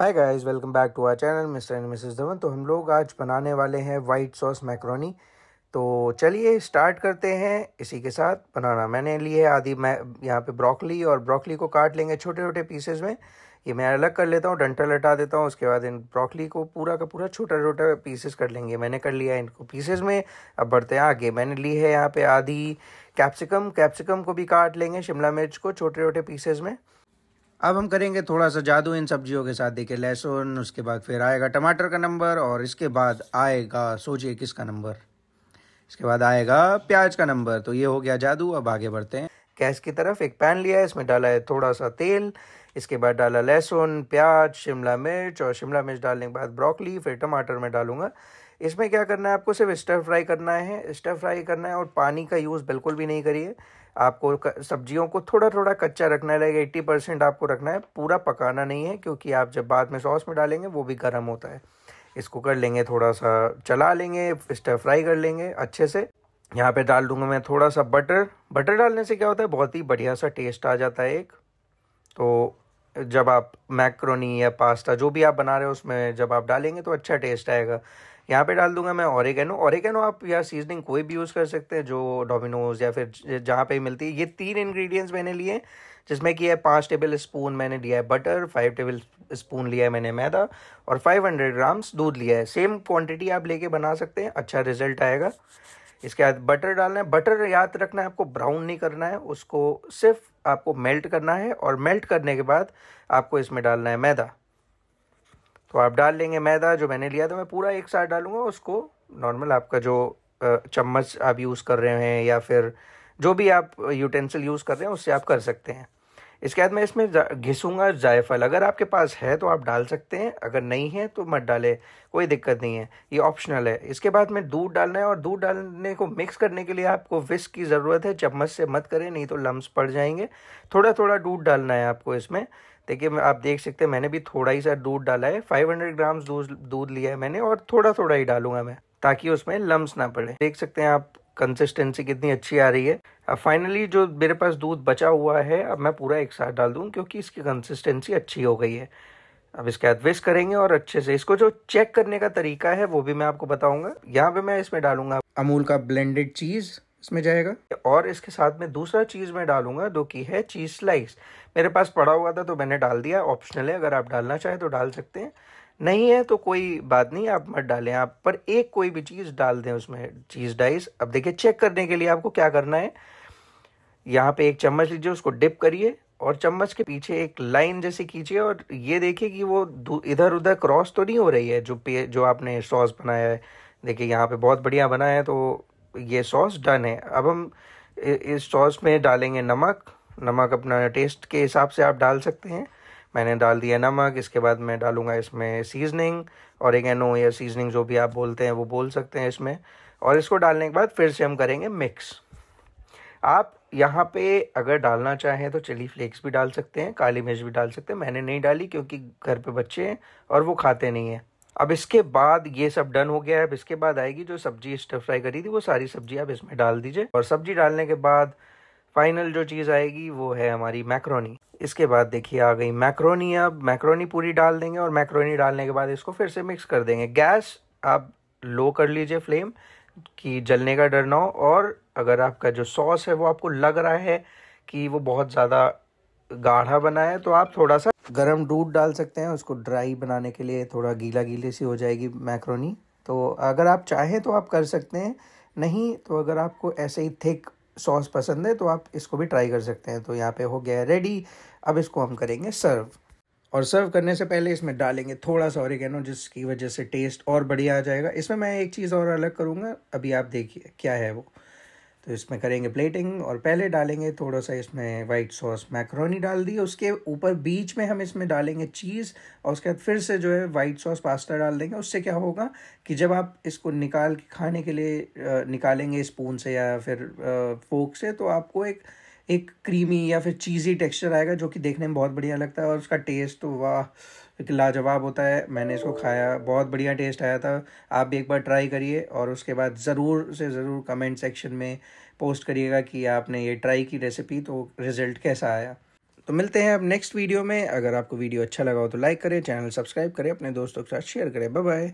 hi guys welcome back to our channel mister and missus Dhawan तो हम लोग आज बनाने वाले हैं वाइट सॉस मैक्रोनी तो चलिए स्टार्ट करते हैं इसी के साथ बनाना मैंने लिए है आधी मैं यहाँ पे ब्रोकली और ब्रोकली को काट लेंगे छोटे छोटे पीसेज में ये मैं अलग कर लेता हूँ डंटल हटा देता हूँ उसके बाद इन ब्रोकली को पूरा का पूरा छोटा छोटा पीसेस कर लेंगे मैंने कर लिया इनको पीसेज में अब बढ़ते हैं आगे मैंने ली है यहाँ पर आधी कैप्सिकम कैप्सिकम को भी काट लेंगे शिमला मिर्च को छोटे छोटे पीसेज में अब हम करेंगे थोड़ा सा जादू इन सब्जियों के साथ देखिए लहसुन उसके बाद फिर आएगा टमाटर का नंबर और इसके बाद आएगा सोचिए किसका नंबर इसके बाद आएगा प्याज का नंबर तो ये हो गया जादू अब आगे बढ़ते हैं गैस की तरफ एक पैन लिया है इसमें डाला है थोड़ा सा तेल इसके बाद डाला लहसुन प्याज शिमला मिर्च और शिमला मिर्च डालने के बाद ब्रोकली फिर टमाटर में डालूंगा इसमें क्या करना है आपको सिर्फ स्टर फ्राई करना है स्टर फ्राई करना है और पानी का यूज़ बिल्कुल भी नहीं करिए आपको सब्जियों को थोड़ा थोड़ा कच्चा रखना रहेगा एट्टी परसेंट आपको रखना है पूरा पकाना नहीं है क्योंकि आप जब बाद में सॉस में डालेंगे वो भी गर्म होता है इसको कर लेंगे थोड़ा सा चला लेंगे स्टर फ्राई कर लेंगे अच्छे से यहाँ पे डाल दूंगा मैं थोड़ा सा बटर बटर डालने से क्या होता है बहुत ही बढ़िया सा टेस्ट आ जाता है एक तो जब आप मैक्रोनी या पास्ता जो भी आप बना रहे हो उसमें जब आप डालेंगे तो अच्छा टेस्ट आएगा यहाँ पे डाल दूंगा मैं ऑरेगेनो ऑरेगेनो आप या सीजनिंग कोई भी यूज़ कर सकते हैं जो डोमिनोज या फिर जहाँ पे मिलती है ये तीन इंग्रेडिएंट्स मैंने लिए जिसमें कि है पाँच टेबल स्पून मैंने लिया है बटर फाइव टेबल स्पून लिया है मैंने मैदा और फाइव हंड्रेड ग्राम्स दूध लिया है सेम क्वान्टिटी आप लेके बना सकते हैं अच्छा रिजल्ट आएगा इसके बाद बटर डालना है बटर याद रखना है आपको ब्राउन नहीं करना है उसको सिर्फ आपको मेल्ट करना है और मेल्ट करने के बाद आपको इसमें डालना है मैदा तो आप डाल लेंगे मैदा जो मैंने लिया था मैं पूरा एक साथ डालूंगा उसको नॉर्मल आपका जो चम्मच आप यूज़ कर रहे हैं या फिर जो भी आप यूटेंसिल यूज़ कर रहे हैं उससे आप कर सकते हैं इसके बाद मैं इसमें घिसूँगा जायफल अगर आपके पास है तो आप डाल सकते हैं अगर नहीं है तो मत डालें कोई दिक्कत नहीं है ये ऑप्शनल है इसके बाद में दूध डालना है और दूध डालने को मिक्स करने के लिए आपको विस्क की ज़रूरत है चम्मच से मत करें नहीं तो लम्ब पड़ जाएंगे थोड़ा थोड़ा दूध डालना है आपको इसमें देखिए आप देख सकते हैं मैंने भी थोड़ा ही सा दूध डाला है हंड्रेड ग्राम्स दूध लिया है मैंने और थोड़ा थोड़ा ही डालूंगा मैं ताकि उसमें लम्स ना पड़े देख सकते हैं आप कंसिस्टेंसी कितनी अच्छी आ रही है अब फाइनली जो मेरे पास दूध बचा हुआ है अब मैं पूरा एक साथ डाल दूँ क्योंकि इसकी कंसिस्टेंसी अच्छी हो गई है अब इसके एडवेस्ट करेंगे और अच्छे से इसको जो चेक करने का तरीका है वो भी मैं आपको बताऊंगा यहाँ पे मैं इसमें डालूंगा अमूल का ब्लेंडेड चीज़ इसमें जाएगा और इसके साथ में दूसरा चीज़ मैं डालूंगा जो कि है चीज़ स्लाइस मेरे पास पड़ा हुआ था तो मैंने डाल दिया ऑप्शनल है अगर आप डालना चाहें तो डाल सकते हैं नहीं है तो कोई बात नहीं आप मत डालें आप पर एक कोई भी चीज़ डाल दें उसमें चीज़ डाइस अब देखिए चेक करने के लिए आपको क्या करना है यहाँ पे एक चम्मच लीजिए उसको डिप करिए और चम्मच के पीछे एक लाइन जैसे खींचिए और ये देखिए कि वो इधर उधर क्रॉस तो नहीं हो रही है जो पे जो आपने सॉस बनाया है देखिए यहाँ पे बहुत बढ़िया बना है तो ये सॉस डन है अब हम इस सॉस में डालेंगे नमक नमक अपना टेस्ट के हिसाब से आप डाल सकते हैं मैंने डाल दिया नमक इसके बाद मैं डालूंगा इसमें सीजनिंग और या सीजनिंग जो भी आप बोलते हैं वो बोल सकते हैं इसमें और इसको डालने के बाद फिर से हम करेंगे मिक्स आप यहाँ पे अगर डालना चाहें तो चिली फ्लेक्स भी डाल सकते हैं काली मिर्च भी डाल सकते हैं मैंने नहीं डाली क्योंकि घर पे बच्चे हैं और वो खाते नहीं हैं अब इसके बाद ये सब डन हो गया है अब इसके बाद आएगी जो सब्जी स्टफ फ्राई करी थी वो सारी सब्जी आप इसमें डाल दीजिए और सब्जी डालने के बाद फाइनल जो चीज़ आएगी वो है हमारी मैक्रोनी इसके बाद देखिए आ गई मैक्रोनी अब मैक्रोनी पूरी डाल देंगे और मैक्रोनी डालने के बाद इसको फिर से मिक्स कर देंगे गैस आप लो कर लीजिए फ्लेम कि जलने का डर ना हो और अगर आपका जो सॉस है वो आपको लग रहा है कि वो बहुत ज़्यादा गाढ़ा बना है तो आप थोड़ा सा गरम दूध डाल सकते हैं उसको ड्राई बनाने के लिए थोड़ा गीला गीले सी हो जाएगी मैक्रोनी तो अगर आप चाहें तो आप कर सकते हैं नहीं तो अगर आपको ऐसे ही थिक सॉस पसंद है तो आप इसको भी ट्राई कर सकते हैं तो यहाँ पे हो गया है रेडी अब इसको हम करेंगे सर्व और सर्व करने से पहले इसमें डालेंगे थोड़ा सा औरिगेनो जिसकी वजह से टेस्ट और बढ़िया आ जाएगा इसमें मैं एक चीज़ और अलग करूँगा अभी आप देखिए क्या है वो तो इसमें करेंगे प्लेटिंग और पहले डालेंगे थोड़ा सा इसमें वाइट सॉस मैक्रोनी डाल दी उसके ऊपर बीच में हम इसमें डालेंगे चीज़ और उसके बाद फिर से जो है वाइट सॉस पास्ता डाल देंगे उससे क्या होगा कि जब आप इसको निकाल के खाने के लिए निकालेंगे स्पून से या फिर फोक से तो आपको एक एक क्रीमी या फिर चीज़ी टेक्सचर आएगा जो कि देखने में बहुत बढ़िया लगता है और उसका टेस्ट तो वाह एक लाजवाब होता है मैंने इसको खाया बहुत बढ़िया टेस्ट आया था आप भी एक बार ट्राई करिए और उसके बाद ज़रूर से ज़रूर कमेंट सेक्शन में पोस्ट करिएगा कि आपने ये ट्राई की रेसिपी तो रिज़ल्ट कैसा आया तो मिलते हैं अब नेक्स्ट वीडियो में अगर आपको वीडियो अच्छा लगा हो तो लाइक करें चैनल सब्सक्राइब करें अपने दोस्तों के साथ शेयर करें बाय